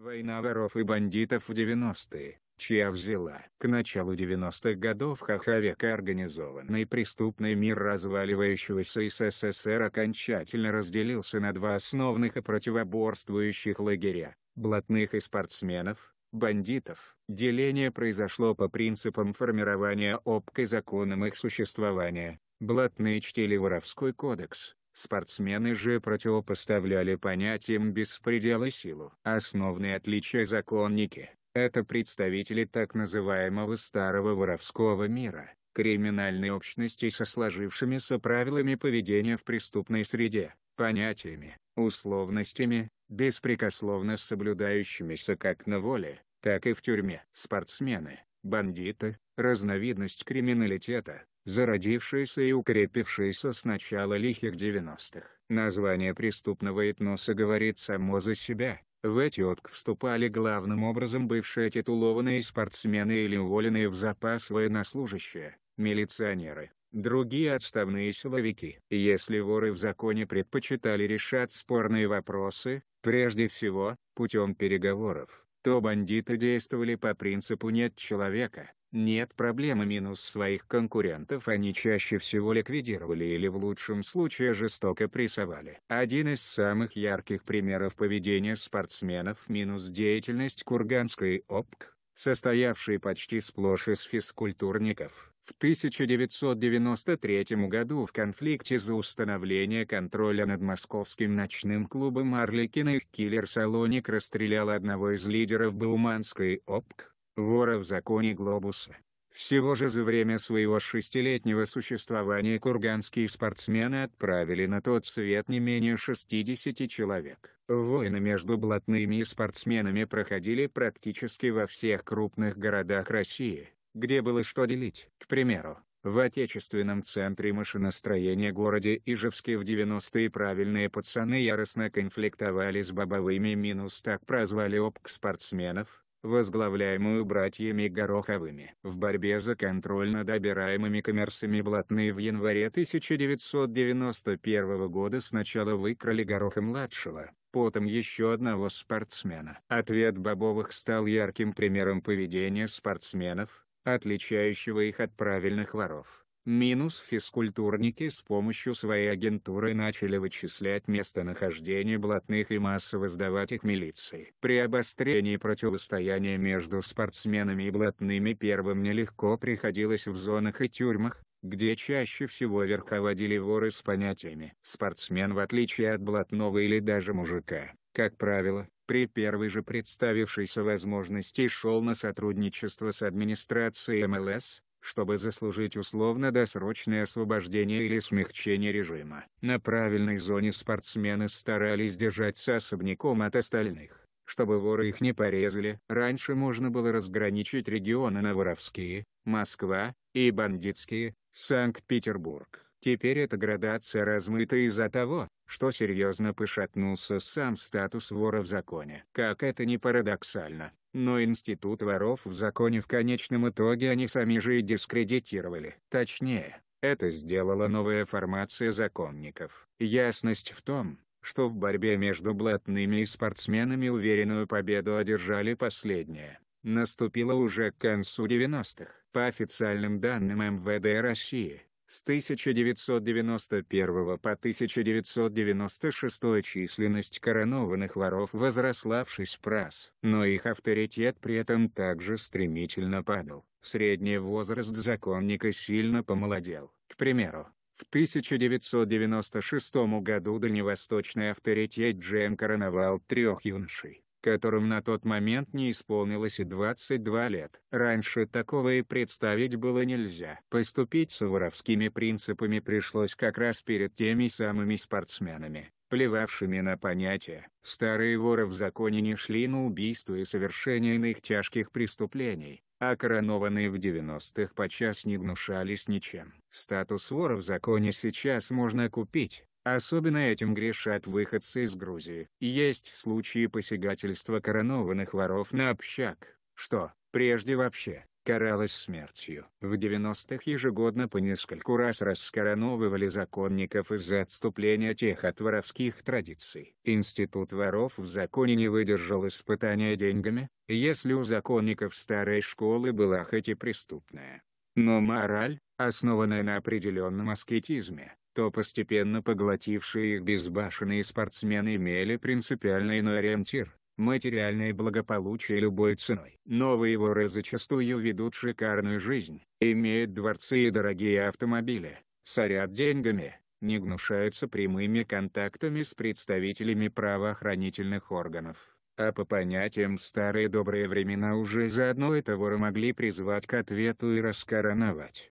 Война воров и бандитов в 90-е, чья взяла. К началу 90-х годов хаховек организованный преступный мир разваливающегося СССР окончательно разделился на два основных и противоборствующих лагеря – блатных и спортсменов, бандитов. Деление произошло по принципам формирования ОПК законом их существования. Блатные чтили воровской кодекс, Спортсмены же противопоставляли понятиям беспредела силу. Основные отличия законники – это представители так называемого старого воровского мира, криминальной общности со сложившимися правилами поведения в преступной среде, понятиями, условностями, беспрекословно соблюдающимися как на воле, так и в тюрьме. Спортсмены, бандиты, разновидность криминалитета, зародившееся и укрепившееся с начала лихих 90-х. Название преступного этноса говорит само за себя. В эти отк вступали главным образом бывшие титулованные спортсмены или уволенные в запас военнослужащие, милиционеры, другие отставные силовики. Если воры в законе предпочитали решать спорные вопросы, прежде всего, путем переговоров, то бандиты действовали по принципу «нет человека», нет проблемы минус своих конкурентов они чаще всего ликвидировали или в лучшем случае жестоко прессовали. Один из самых ярких примеров поведения спортсменов минус деятельность Курганской ОПК, состоявшей почти сплошь из физкультурников. В 1993 году в конфликте за установление контроля над московским ночным клубом Орликиных киллер Салоник расстрелял одного из лидеров Бауманской ОПК, вора в законе глобуса. Всего же за время своего шестилетнего существования курганские спортсмены отправили на тот свет не менее 60 человек. Войны между блатными и спортсменами проходили практически во всех крупных городах России, где было что делить. К примеру, в отечественном центре машиностроения городе Ижевске в 90-е правильные пацаны яростно конфликтовали с бобовыми минус так прозвали обк спортсменов, возглавляемую братьями Гороховыми. В борьбе за контроль над обираемыми коммерсами блатные в январе 1991 года сначала выкрали Гороха-младшего, потом еще одного спортсмена. Ответ Бобовых стал ярким примером поведения спортсменов, отличающего их от правильных воров. Минус физкультурники с помощью своей агентуры начали вычислять местонахождение блатных и массово сдавать их милиции. При обострении противостояния между спортсменами и блатными первым нелегко приходилось в зонах и тюрьмах, где чаще всего верховодили воры с понятиями. Спортсмен в отличие от блатного или даже мужика, как правило, при первой же представившейся возможности шел на сотрудничество с администрацией МЛС, чтобы заслужить условно-досрочное освобождение или смягчение режима. На правильной зоне спортсмены старались держаться особняком от остальных, чтобы воры их не порезали. Раньше можно было разграничить регионы на воровские, Москва, и бандитские, Санкт-Петербург. Теперь эта градация размыта из-за того, что серьезно пошатнулся сам статус вора в законе. Как это не парадоксально, но институт воров в законе в конечном итоге они сами же и дискредитировали. Точнее, это сделала новая формация законников. Ясность в том, что в борьбе между блатными и спортсменами уверенную победу одержали последние. Наступило уже к концу 90-х. По официальным данным МВД России, с 1991 по 1996 численность коронованных воров возросла в 6 раз, но их авторитет при этом также стремительно падал. Средний возраст законника сильно помолодел. К примеру, в 1996 году дальневосточный авторитет Джем короновал трех юношей, которым на тот момент не исполнилось и 22 лет. Раньше такого и представить было нельзя. Поступить с воровскими принципами пришлось как раз перед теми самыми спортсменами, плевавшими на понятия. Старые воры в законе не шли на убийство и совершение иных тяжких преступлений, а коронованные в 90-х подчас не гнушались ничем. Статус вора в законе сейчас можно купить, Особенно этим грешат выходцы из Грузии. Есть случаи посягательства коронованных воров на общак, что, прежде вообще, каралось смертью. В 90-х ежегодно по нескольку раз раскороновывали законников из-за отступления тех от воровских традиций. Институт воров в законе не выдержал испытания деньгами, если у законников старой школы была хоть и преступная, но мораль, основанная на определенном аскетизме, то постепенно поглотившие их безбашенные спортсмены имели принципиально иной ориентир – материальное благополучие любой ценой. Новые воры зачастую ведут шикарную жизнь, имеют дворцы и дорогие автомобили, сорят деньгами, не гнушаются прямыми контактами с представителями правоохранительных органов. А по понятиям старые добрые времена уже заодно и товары могли призвать к ответу и раскороновать.